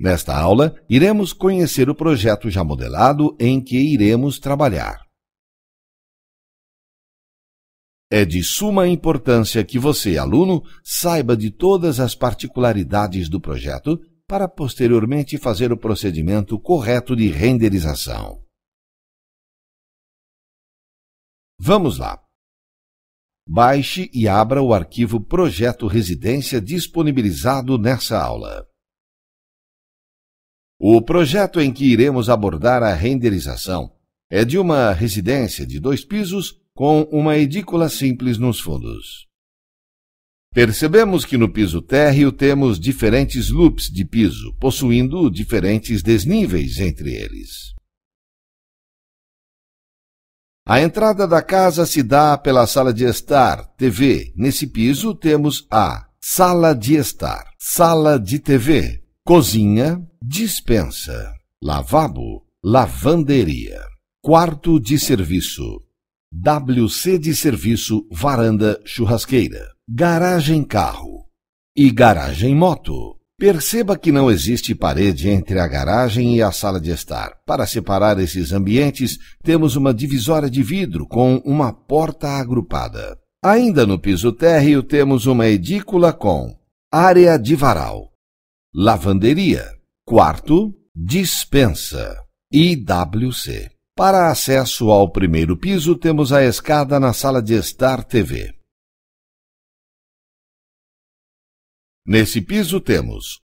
Nesta aula, iremos conhecer o projeto já modelado em que iremos trabalhar. É de suma importância que você, aluno, saiba de todas as particularidades do projeto para posteriormente fazer o procedimento correto de renderização. Vamos lá. Baixe e abra o arquivo Projeto Residência disponibilizado nessa aula. O projeto em que iremos abordar a renderização é de uma residência de dois pisos com uma edícula simples nos fundos. Percebemos que no piso térreo temos diferentes loops de piso, possuindo diferentes desníveis entre eles. A entrada da casa se dá pela sala de estar, TV. Nesse piso temos a sala de estar, sala de TV, cozinha, dispensa, lavabo, lavanderia, quarto de serviço, WC de serviço, varanda, churrasqueira, garagem carro e garagem moto. Perceba que não existe parede entre a garagem e a sala de estar. Para separar esses ambientes, temos uma divisória de vidro com uma porta agrupada. Ainda no piso térreo, temos uma edícula com área de varal, lavanderia. Quarto, dispensa, IWC. Para acesso ao primeiro piso, temos a escada na sala de estar TV. Nesse piso temos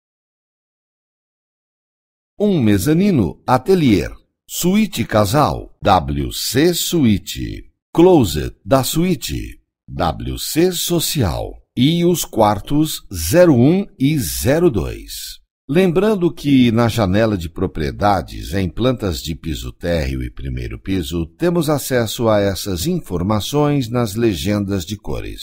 um mezanino atelier, suíte casal, WC suíte, closet da suíte, WC social e os quartos 01 e 02. Lembrando que na janela de propriedades, em plantas de piso térreo e primeiro piso, temos acesso a essas informações nas legendas de cores.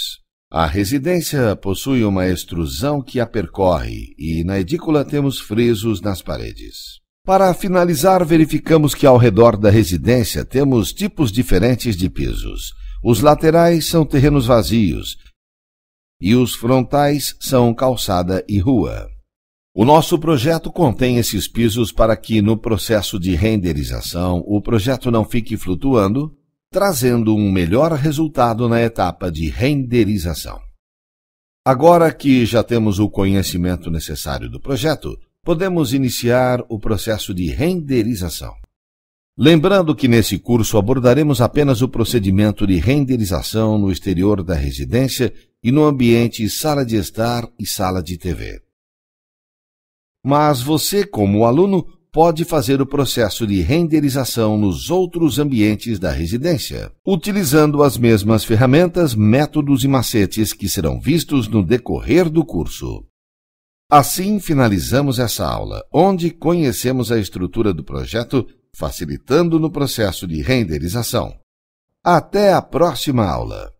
A residência possui uma extrusão que a percorre e na edícula temos frisos nas paredes. Para finalizar, verificamos que ao redor da residência temos tipos diferentes de pisos. Os laterais são terrenos vazios, e os frontais são calçada e rua. O nosso projeto contém esses pisos para que, no processo de renderização, o projeto não fique flutuando, trazendo um melhor resultado na etapa de renderização. Agora que já temos o conhecimento necessário do projeto, podemos iniciar o processo de renderização. Lembrando que nesse curso abordaremos apenas o procedimento de renderização no exterior da residência e no ambiente sala de estar e sala de TV. Mas você, como aluno, pode fazer o processo de renderização nos outros ambientes da residência, utilizando as mesmas ferramentas, métodos e macetes que serão vistos no decorrer do curso. Assim finalizamos essa aula, onde conhecemos a estrutura do projeto, facilitando no processo de renderização. Até a próxima aula!